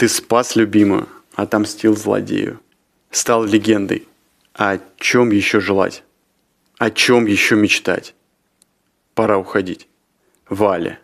Ты спас любимую, отомстил злодею, стал легендой. А о чем еще желать? О чем еще мечтать? Пора уходить. Валя,